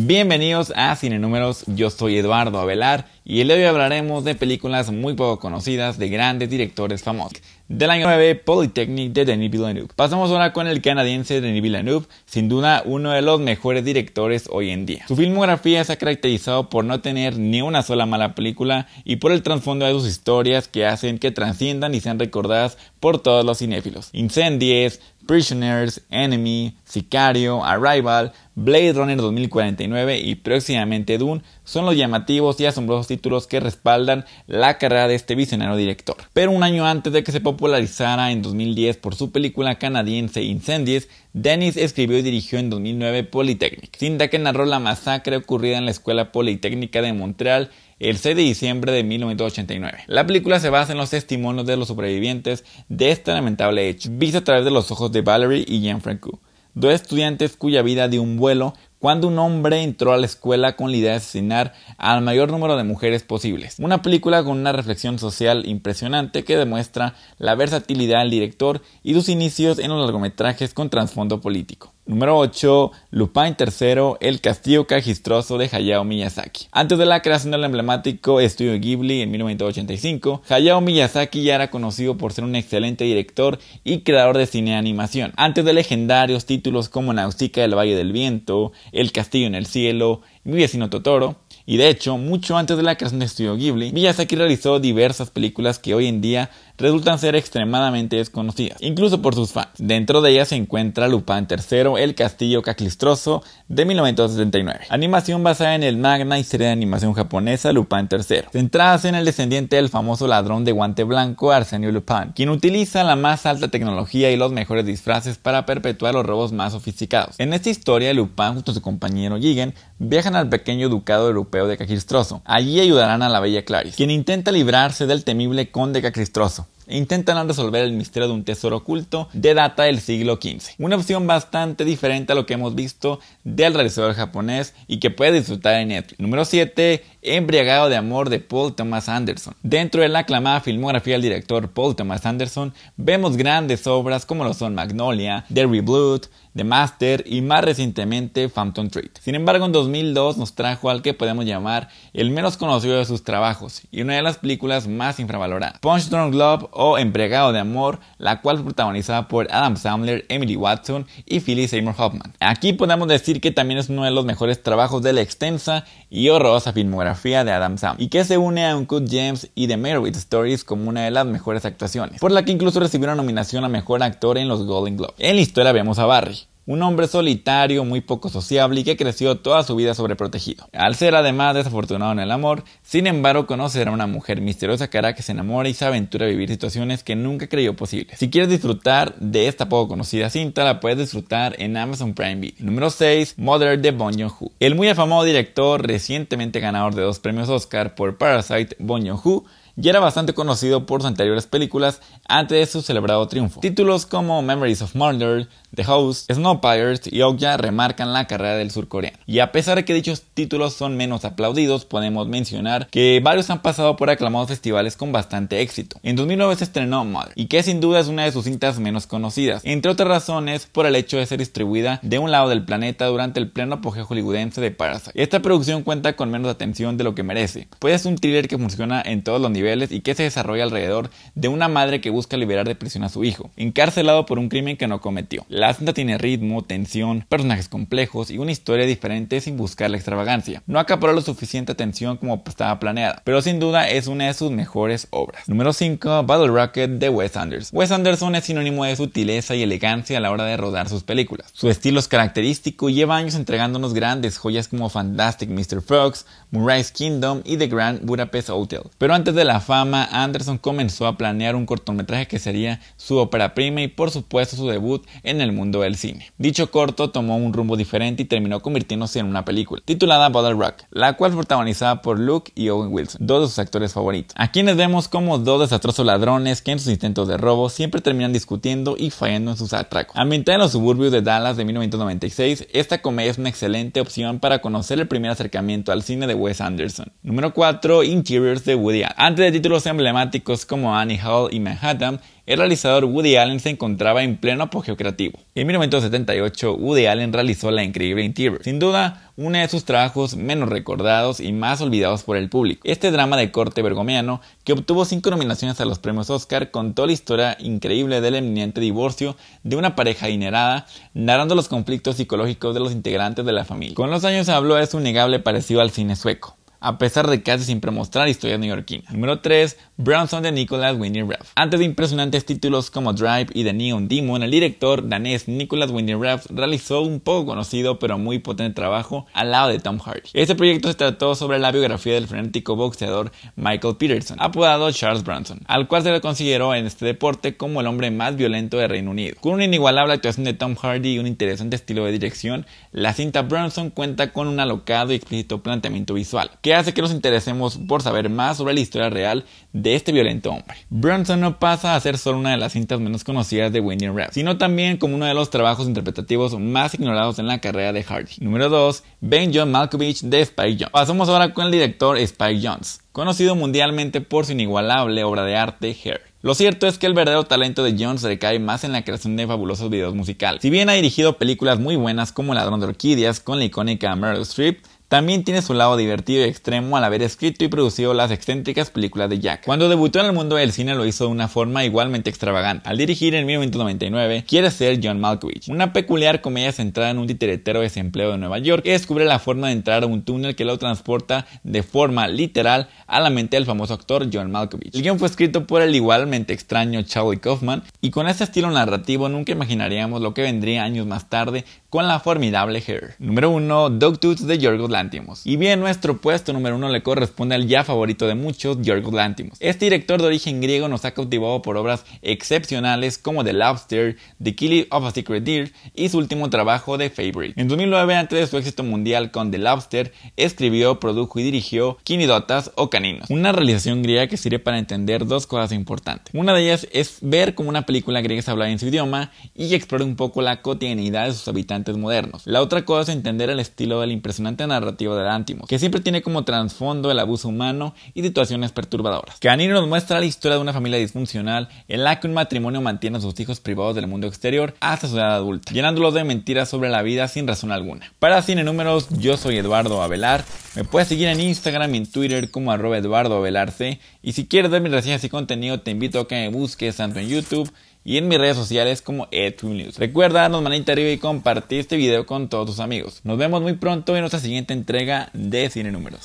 Bienvenidos a Cine Números, yo soy Eduardo Avelar y el día de hoy hablaremos de películas muy poco conocidas de grandes directores famosos del año 9 Polytechnic de Denis Villeneuve. Pasamos ahora con el canadiense Denis Villeneuve, sin duda uno de los mejores directores hoy en día. Su filmografía se ha caracterizado por no tener ni una sola mala película y por el trasfondo de sus historias que hacen que trasciendan y sean recordadas por todos los cinéfilos. Incendies, Prisoners, Enemy, Sicario, Arrival, Blade Runner 2049 y próximamente Dune son los llamativos y asombrosos títulos que respaldan la carrera de este visionario director. Pero un año antes de que se popularizada en 2010 por su película canadiense Incendies, Dennis escribió y dirigió en 2009 Polytechnic, cinta que narró la masacre ocurrida en la Escuela Politécnica de Montreal el 6 de diciembre de 1989. La película se basa en los testimonios de los sobrevivientes de este lamentable hecho, visto a través de los ojos de Valerie y Jean Franco, dos estudiantes cuya vida de un vuelo cuando un hombre entró a la escuela con la idea de asesinar al mayor número de mujeres posibles. Una película con una reflexión social impresionante que demuestra la versatilidad del director y sus inicios en los largometrajes con trasfondo político. Número 8. Lupin III, El Castillo Cajistroso de Hayao Miyazaki. Antes de la creación del emblemático estudio Ghibli en 1985, Hayao Miyazaki ya era conocido por ser un excelente director y creador de cine de animación. Antes de legendarios títulos como Nausicaa del Valle del Viento, El Castillo en el Cielo, Mi vecino Totoro, y de hecho, mucho antes de la creación de estudio Ghibli, Miyazaki realizó diversas películas que hoy en día resultan ser extremadamente desconocidas, incluso por sus fans. Dentro de ellas se encuentra Lupin III, El Castillo Caclistroso de 1979, animación basada en el magna y serie de animación japonesa Lupin III, centradas en el descendiente del famoso ladrón de guante blanco Arsenio Lupin, quien utiliza la más alta tecnología y los mejores disfraces para perpetuar los robos más sofisticados. En esta historia, Lupin junto a su compañero Jigen viajan al pequeño ducado europeo de Caclistroso. Allí ayudarán a la bella Clarice, quien intenta librarse del temible conde Caclistroso, e intentarán resolver el misterio de un tesoro oculto de data del siglo XV. Una opción bastante diferente a lo que hemos visto del realizador japonés y que puede disfrutar en Netflix. Número 7. Embriagado de amor de Paul Thomas Anderson. Dentro de la aclamada filmografía del director Paul Thomas Anderson, vemos grandes obras como lo son Magnolia, Derry Blood, The Master y más recientemente Phantom Treat. Sin embargo, en 2002 nos trajo al que podemos llamar el menos conocido de sus trabajos y una de las películas más infravaloradas. Punch Drunk Love o Empregado de Amor, la cual fue protagonizada por Adam Sandler, Emily Watson y Phyllis Seymour Hoffman. Aquí podemos decir que también es uno de los mejores trabajos de la extensa y horrorosa filmografía de Adam Sandler y que se une a Uncut James y The Meredith Stories como una de las mejores actuaciones, por la que incluso recibió una nominación a Mejor Actor en los Golden Globes. En la historia vemos a Barry, un hombre solitario, muy poco sociable y que creció toda su vida sobreprotegido. Al ser además desafortunado en el amor, sin embargo conoce a una mujer misteriosa cara que se enamora y se aventura a vivir situaciones que nunca creyó posibles. Si quieres disfrutar de esta poco conocida cinta, la puedes disfrutar en Amazon Prime Video. Número 6, Mother de Bong joon El muy afamado director, recientemente ganador de dos premios Oscar por Parasite, Bong joon y era bastante conocido por sus anteriores películas antes de su celebrado triunfo. Títulos como Memories of Murder, The Host, Snowpiercer y Okja remarcan la carrera del surcoreano. Y a pesar de que dichos títulos son menos aplaudidos, podemos mencionar que varios han pasado por aclamados festivales con bastante éxito. En 2009 se estrenó Mother, y que sin duda es una de sus cintas menos conocidas, entre otras razones por el hecho de ser distribuida de un lado del planeta durante el pleno apogeo hollywoodense de Parasite. Esta producción cuenta con menos atención de lo que merece, pues es un thriller que funciona en todos los niveles y que se desarrolla alrededor de una madre que busca liberar de prisión a su hijo, encarcelado por un crimen que no cometió. La cinta tiene ritmo, tensión, personajes complejos y una historia diferente sin buscar la extravagancia. No acaparó lo suficiente atención como estaba planeada, pero sin duda es una de sus mejores obras. Número 5, Battle Rocket de Wes Anderson. Wes Anderson es sinónimo de sutileza y elegancia a la hora de rodar sus películas. Su estilo es característico y lleva años entregándonos grandes joyas como Fantastic Mr. Fox, Murray's Kingdom y The Grand Budapest Hotel. Pero antes de la fama, Anderson comenzó a planear un cortometraje que sería su ópera prima y por supuesto su debut en el mundo del cine. Dicho corto tomó un rumbo diferente y terminó convirtiéndose en una película, titulada Bottle Rock, la cual fue protagonizada por Luke y Owen Wilson, dos de sus actores favoritos, Aquí quienes vemos como dos desastrosos ladrones que en sus intentos de robo siempre terminan discutiendo y fallando en sus atracos. Ambientada en los suburbios de Dallas de 1996, esta comedia es una excelente opción para conocer el primer acercamiento al cine de Wes Anderson. Número 4. Interiors de Woody Allen de títulos emblemáticos como Annie Hall y Manhattan, el realizador Woody Allen se encontraba en pleno apogeo creativo. En 1978, Woody Allen realizó La Increíble Interior, sin duda uno de sus trabajos menos recordados y más olvidados por el público. Este drama de corte bergomeano, que obtuvo cinco nominaciones a los premios Oscar, contó la historia increíble del eminente divorcio de una pareja adinerada, narrando los conflictos psicológicos de los integrantes de la familia. Con los años habló de su negable parecido al cine sueco a pesar de que hace siempre mostrar historia neoyorquina. Número 3. Brownson de Nicholas Refn. Antes de impresionantes títulos como Drive y The Neon Demon, el director danés Nicholas ruff realizó un poco conocido pero muy potente trabajo al lado de Tom Hardy. Este proyecto se trató sobre la biografía del frenético boxeador Michael Peterson, apodado Charles Bronson, al cual se le consideró en este deporte como el hombre más violento de Reino Unido. Con una inigualable actuación de Tom Hardy y un interesante estilo de dirección, la cinta Bronson cuenta con un alocado y explícito planteamiento visual, que hace que nos interesemos por saber más sobre la historia real de este violento hombre. Bronson no pasa a ser solo una de las cintas menos conocidas de Winnie Rap, sino también como uno de los trabajos interpretativos más ignorados en la carrera de Hardy. Número 2. Ben John Malkovich de Spike Jones. Pasamos ahora con el director Spike Jones, conocido mundialmente por su inigualable obra de arte Hair. Lo cierto es que el verdadero talento de Jones recae más en la creación de fabulosos videos musicales. Si bien ha dirigido películas muy buenas como Ladrón de Orquídeas con la icónica Meryl Streep, también tiene su lado divertido y extremo al haber escrito y producido las excéntricas películas de Jack. Cuando debutó en el mundo del cine lo hizo de una forma igualmente extravagante. Al dirigir en 1999, quiere ser John Malkovich, una peculiar comedia centrada en un titiretero desempleado de Nueva York que descubre la forma de entrar a un túnel que lo transporta de forma literal a la mente del famoso actor John Malkovich. El guion fue escrito por el igualmente extraño Charlie Kaufman y con ese estilo narrativo nunca imaginaríamos lo que vendría años más tarde con la formidable Hair. Número 1. Dogtooth de Yorgos y bien, nuestro puesto número uno le corresponde al ya favorito de muchos, Yorgos Lantimos. Este director de origen griego nos ha cautivado por obras excepcionales como The Lobster, The Killing of a Secret Deer y su último trabajo The Favorite. En 2009, antes de su éxito mundial con The Lobster, escribió, produjo y dirigió Quinidotas o Caninos, una realización griega que sirve para entender dos cosas importantes. Una de ellas es ver cómo una película griega se habla en su idioma y explora un poco la cotidianidad de sus habitantes modernos. La otra cosa es entender el estilo del impresionante narrador narrativa de Antimos, que siempre tiene como trasfondo el abuso humano y situaciones perturbadoras. Canino nos muestra la historia de una familia disfuncional en la que un matrimonio mantiene a sus hijos privados del mundo exterior hasta su edad adulta, llenándolos de mentiras sobre la vida sin razón alguna. Para Cine Números, yo soy Eduardo Avelar. Me puedes seguir en Instagram y en Twitter como arroba Eduardo avelarse Y si quieres ver mis reseñas y contenido, te invito a que me busques tanto en YouTube y en mis redes sociales como Edwin News. Recuerda darnos manita arriba y compartir este video con todos tus amigos. Nos vemos muy pronto en nuestra siguiente entrega de Cine Números.